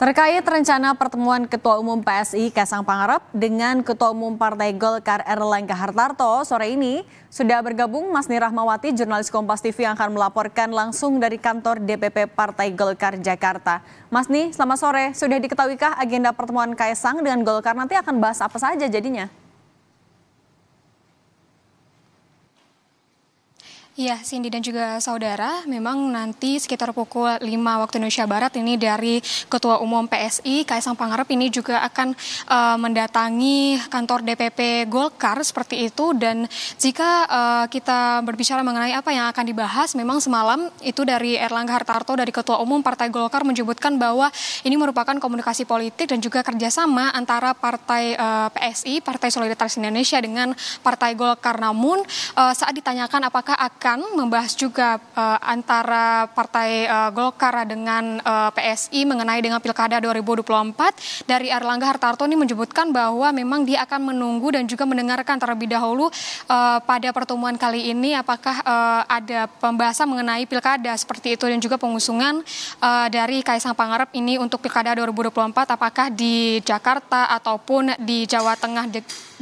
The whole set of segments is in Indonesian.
Terkait rencana pertemuan Ketua Umum PSI Kaisang Pangarep dengan Ketua Umum Partai Golkar Erlangga Hartarto sore ini sudah bergabung Mas Nirahmawati jurnalis Kompas TV yang akan melaporkan langsung dari kantor DPP Partai Golkar Jakarta. Mas Nih, selamat sore. Sudah diketahuikah agenda pertemuan Kaisang dengan Golkar nanti akan bahas apa saja jadinya? Iya, Cindy dan juga saudara, memang nanti sekitar pukul 5 waktu Indonesia Barat ini dari Ketua Umum PSI Kaisang Pangarep ini juga akan uh, mendatangi kantor DPP Golkar seperti itu dan jika uh, kita berbicara mengenai apa yang akan dibahas, memang semalam itu dari Erlangga Hartarto dari Ketua Umum Partai Golkar menyebutkan bahwa ini merupakan komunikasi politik dan juga kerjasama antara Partai uh, eh, PSI, Partai Solidaritas Indonesia dengan Partai Golkar. Namun uh, saat ditanyakan apakah akan akan membahas juga uh, antara Partai uh, Golkar dengan uh, eh, PSI mengenai dengan Pilkada 2024. Dari Erlangga Hartarto ini menyebutkan bahwa memang dia akan menunggu dan juga mendengarkan terlebih dahulu uh, pada pertemuan kali ini apakah uh, ada pembahasan mengenai Pilkada seperti itu dan juga pengusungan uh, dari Kaisang Pangarep ini untuk Pilkada 2024 apakah di Jakarta ataupun di Jawa Tengah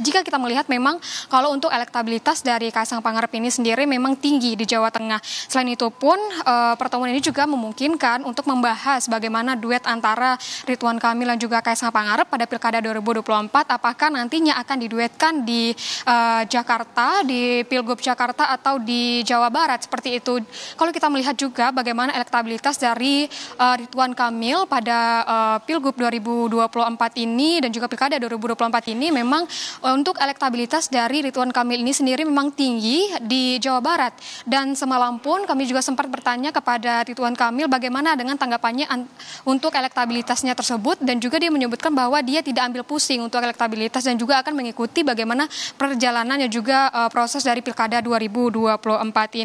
jika kita melihat memang kalau untuk elektabilitas dari Kaisang Pangarep ini sendiri memang tinggi di Jawa Tengah. Selain itu pun e, pertemuan ini juga memungkinkan untuk membahas bagaimana duet antara Ridwan Kamil dan juga Kaisang Pangarep pada Pilkada 2024 apakah nantinya akan diduetkan di e, Jakarta, di Pilgub Jakarta atau di Jawa Barat seperti itu. Kalau kita melihat juga bagaimana elektabilitas dari e, Ridwan Kamil pada e, Pilgub 2024 ini dan juga Pilkada 2024 ini memang Eh, untuk elektabilitas dari Ridwan Kamil ini sendiri memang tinggi di Jawa Barat dan semalam pun kami juga sempat bertanya kepada Ridwan Kamil bagaimana dengan tanggapannya untuk elektabilitasnya tersebut dan juga dia menyebutkan bahwa dia tidak ambil pusing untuk elektabilitas dan juga akan mengikuti bagaimana perjalanannya juga uh, proses dari Pilkada 2024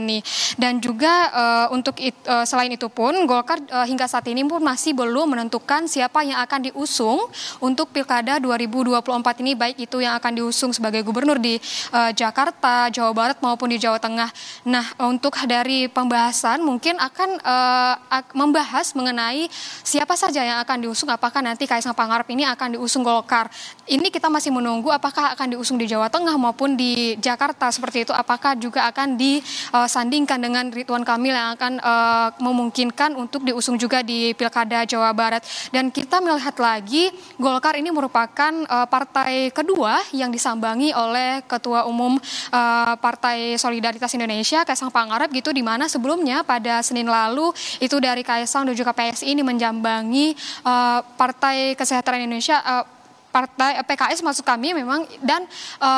ini dan juga uh, untuk it, uh, selain itu pun Golkar uh, hingga saat ini pun masih belum menentukan siapa yang akan diusung untuk Pilkada 2024 ini baik itu yang akan akan diusung sebagai gubernur di uh, Jakarta, Jawa Barat maupun di Jawa Tengah. Nah, untuk dari pembahasan mungkin akan uh, membahas mengenai siapa saja yang akan diusung, apakah nanti Kaisang Pangarep ini akan diusung Golkar. Ini kita masih menunggu apakah akan diusung di Jawa Tengah maupun di Jakarta seperti itu, apakah juga akan disandingkan eh, dengan Ridwan Kamil yang akan uh, memungkinkan untuk diusung juga di Pilkada Jawa Barat. Dan kita melihat lagi Golkar ini merupakan uh, partai kedua yang disambangi oleh Ketua Umum uh, Partai Solidaritas Indonesia Kaisang Pangarep gitu di mana sebelumnya pada Senin lalu itu dari Kaisang dan juga PSI ini menjambangi uh, Partai Kesehatan Indonesia uh, partai eh, PKS masuk kami memang dan e,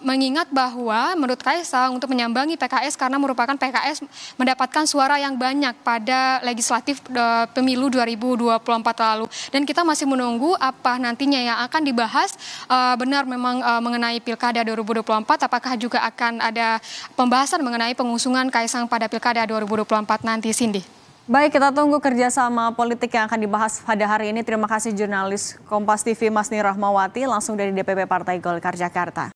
mengingat bahwa menurut Kaisang untuk menyambangi PKS karena merupakan PKS mendapatkan suara yang banyak pada legislatif e, pemilu 2024 lalu dan kita masih menunggu apa nantinya yang akan dibahas e, benar memang e, mengenai Pilkada 2024 apakah juga akan ada pembahasan mengenai pengusungan Kaisang pada Pilkada 2024 nanti Cindy Baik, kita tunggu kerjasama politik yang akan dibahas pada hari ini. Terima kasih jurnalis Kompas TV Masni Rahmawati langsung dari DPP Partai Golkar Jakarta.